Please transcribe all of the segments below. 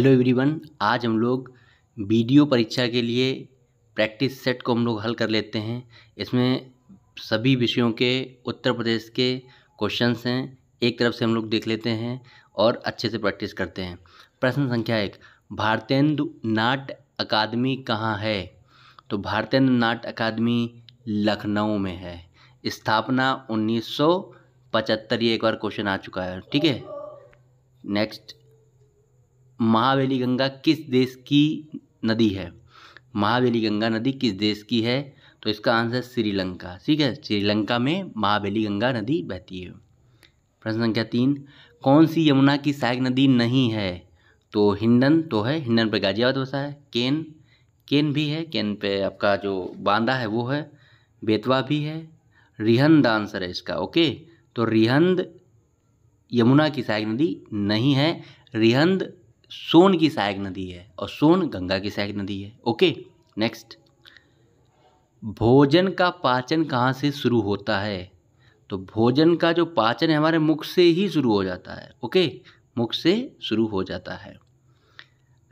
hello everyone आज हम लोग वीडियो परीक्षा के लिए प्रैक्टिस सेट को हम लोग हल कर लेते हैं इसमें सभी विषयों के उत्तर प्रदेश के क्वेश्चंस हैं एक तरफ से हम लोग देख लेते हैं और अच्छे से प्रैक्टिस करते हैं प्रश्न संख्या एक भारतेंदु नाट अकादमी कहाँ है तो भारतेंदु नाट अकादमी लखनऊ में है स्थापना 1975 ये एक बार क्वेश्चन आ चुका है ठीक है नेक्स्ट महावेली गंगा किस देश की नदी है महावेली गंगा नदी किस देश की है तो इसका आंसर श्रीलंका ठीक है श्रीलंका में महावेली गंगा नदी बहती है प्रश्न संख्या तीन कौन सी यमुना की सहायक नदी नहीं है तो हिंडन तो है हिंडन पर गाजियाबाद बसा है केन केन भी है केन पे आपका जो बांदा है वो है बेतवा भी है रिहंद आंसर है इसका ओके तो रिहंद यमुना की सहायक नदी नहीं है रिहंद सोन की सहायक नदी है और सोन गंगा की सहायक नदी है ओके नेक्स्ट भोजन का पाचन कहाँ से शुरू होता है तो भोजन का जो पाचन है हमारे मुख से ही शुरू हो जाता है ओके मुख से शुरू हो जाता है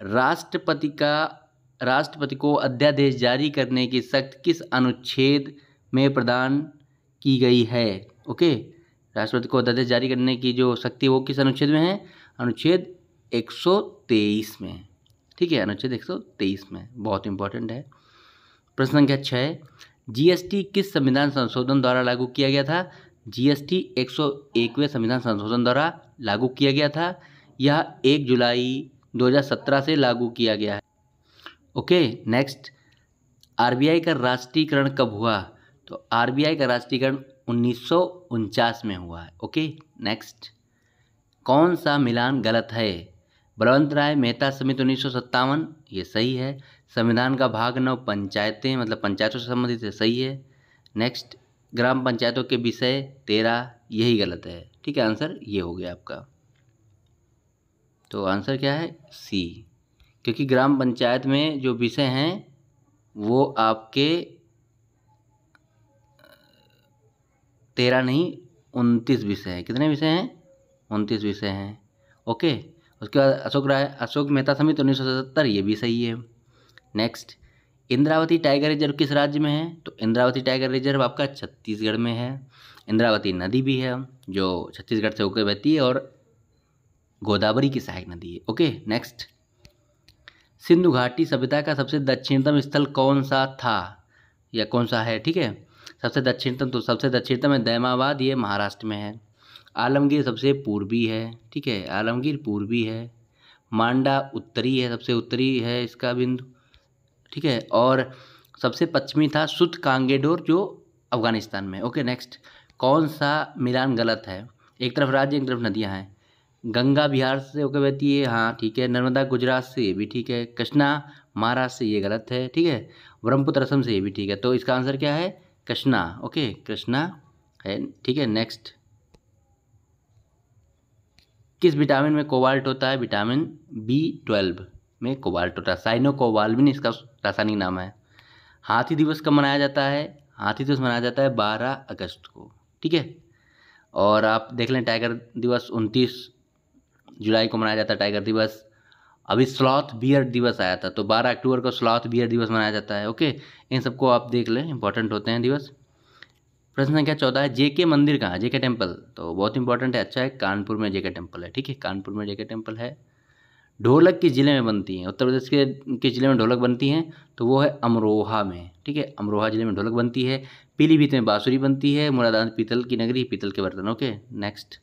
राष्ट्रपति का राष्ट्रपति को अध्यादेश जारी करने की सख्त किस अनुच्छेद में प्रदान की गई है ओके राष्ट्रपति को अध्यादेश जारी करने की जो शक्ति वो किस अनुच्छेद में है अनुच्छेद 123 में ठीक है अनुच्छेद 123 में बहुत इंपॉर्टेंट है प्रश्न संख्या छः जीएसटी किस संविधान संशोधन द्वारा लागू किया गया था जीएसटी एकवें संविधान संशोधन द्वारा लागू किया गया था यह एक जुलाई 2017 से लागू किया गया है ओके नेक्स्ट आरबीआई का राष्ट्रीयकरण कब हुआ तो आरबीआई का राष्ट्रीयकरण उन्नीस में हुआ है ओके नेक्स्ट कौन सा मिलान गलत है बलवंत राय मेहता समिति उन्नीस ये सही है संविधान का भाग नौ पंचायतें मतलब पंचायतों से संबंधित है सही है नेक्स्ट ग्राम पंचायतों के विषय तेरह यही गलत है ठीक है आंसर ये हो गया आपका तो आंसर क्या है सी क्योंकि ग्राम पंचायत में जो विषय हैं वो आपके तेरह नहीं उनतीस विषय हैं कितने विषय हैं उनतीस विषय हैं ओके उसके बाद अशोक राय अशोक मेहता समिति उन्नीस सौ सतहत्तर ये भी सही है नेक्स्ट इंद्रावती टाइगर रिजर्व किस राज्य में है तो इंद्रावती टाइगर रिजर्व आपका छत्तीसगढ़ में है इंद्रावती नदी भी है जो छत्तीसगढ़ से होकर बहती है और गोदावरी की सहायक नदी है ओके नेक्स्ट सिंधु घाटी सभ्यता का सबसे दक्षिणतम स्थल कौन सा था या कौन सा है ठीक है सबसे दक्षिणतम तो सबसे दक्षिणतम है दैमाबाद ये महाराष्ट्र में है आलमगीर सबसे पूर्वी है ठीक है आलमगीर पूर्वी है मांडा उत्तरी है सबसे उत्तरी है इसका बिंदु ठीक है और सबसे पश्चिमी था सुत कांगेडोर जो अफगानिस्तान में ओके नेक्स्ट कौन सा मिलान गलत है एक तरफ राज्य एक तरफ नदियां हैं गंगा बिहार से ओके बहती है हाँ ठीक है नर्मदा गुजरात से ये भी ठीक है कृष्णा महाराष्ट्र से ये गलत है ठीक है ब्रह्मपुत्र असम से ये भी ठीक है तो इसका आंसर क्या है कृष्णा ओके कृष्णा है ठीक है नेक्स्ट किस विटामिन में कोबाल्ट होता है विटामिन बी ट्वेल्व में कोबाल्ट होता है साइनो कोबाल्बिन इसका रासायनिक नाम है हाथी दिवस कब मनाया जाता है हाथी दिवस मनाया जाता है बारह अगस्त को ठीक है और आप देख लें टाइगर दिवस उनतीस जुलाई को मनाया जाता है टाइगर दिवस अभी स्लॉथ बियर दिवस आया था तो 12 अक्टूबर को स्लॉथ बियर दिवस मनाया जाता है ओके इन सबको आप देख लें इंपॉर्टेंट होते हैं दिवस प्रश्न संख्या चौदह है जेके मंदिर कहाँ जे के टेम्पल तो बहुत इंपॉर्टेंट है अच्छा है कानपुर में जेके टेम्पल है ठीक है कानपुर में जेके टेम्पल है ढोलक किस जिले में बनती हैं उत्तर प्रदेश के किस जिले में ढोलक बनती हैं तो वो है अमरोहा में ठीक है अमरोहा जिले में ढोलक बनती है पीलीभीत में बाँसुरी बनती है मुरादाबाद पीतल की नगरी पीतल के बर्तन ओके नेक्स्ट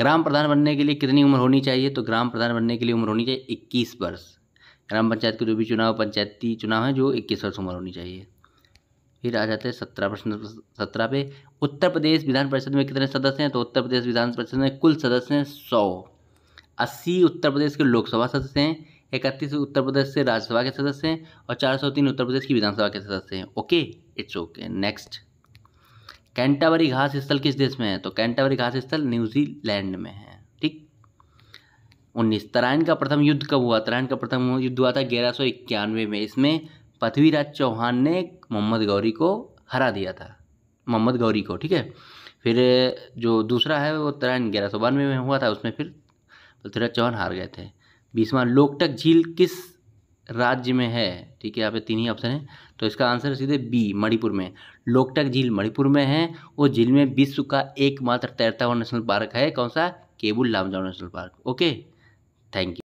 ग्राम प्रधान बनने के लिए कितनी उम्र होनी चाहिए तो ग्राम प्रधान बनने के लिए उम्र होनी चाहिए इक्कीस वर्ष ग्राम पंचायत के जो भी चुनाव पंचायती चुनाव है जो इक्कीस वर्ष उम्र होनी चाहिए फिर आ जाते हैं सत्रह प्रश्न सत्रह पे उत्तर प्रदेश विधान परिषद में कितने सदस्य हैं तो उत्तर प्रदेश विधान परिषद में कुल सदस्य हैं सौ अस्सी उत्तर प्रदेश के लोकसभा सदस्य हैं इकतीस उत्तर प्रदेश से राज्यसभा के सदस्य हैं और चार सौ तीन उत्तर प्रदेश की विधानसभा के सदस्य हैं ओके इट्स ओके नेक्स्ट कैंटावरी घास स्थल किस देश में है तो कैंटावरी घास स्थल न्यूजीलैंड में है ठीक उन्नीस तराइन का प्रथम युद्ध कब हुआ तराइन का प्रथम युद्ध हुआ था ग्यारह में इसमें पृथ्वीराज चौहान ने मोहम्मद गौरी को हरा दिया था मोहम्मद गौरी को ठीक है फिर जो दूसरा है वो तराइन ग्यारह सौ बानवे में हुआ था उसमें फिर पृथ्वीराज चौहान हार गए थे बीसवा लोकटक झील किस राज्य में है ठीक है यहाँ पे तीन ही ऑप्शन है तो इसका आंसर सीधे बी मणिपुर में लोकटक झील मणिपुर में है वो झील में विश्व का एकमात्र तैरता हुआ नेशनल पार्क है कौन सा Keibul Lamjao national park okay thank you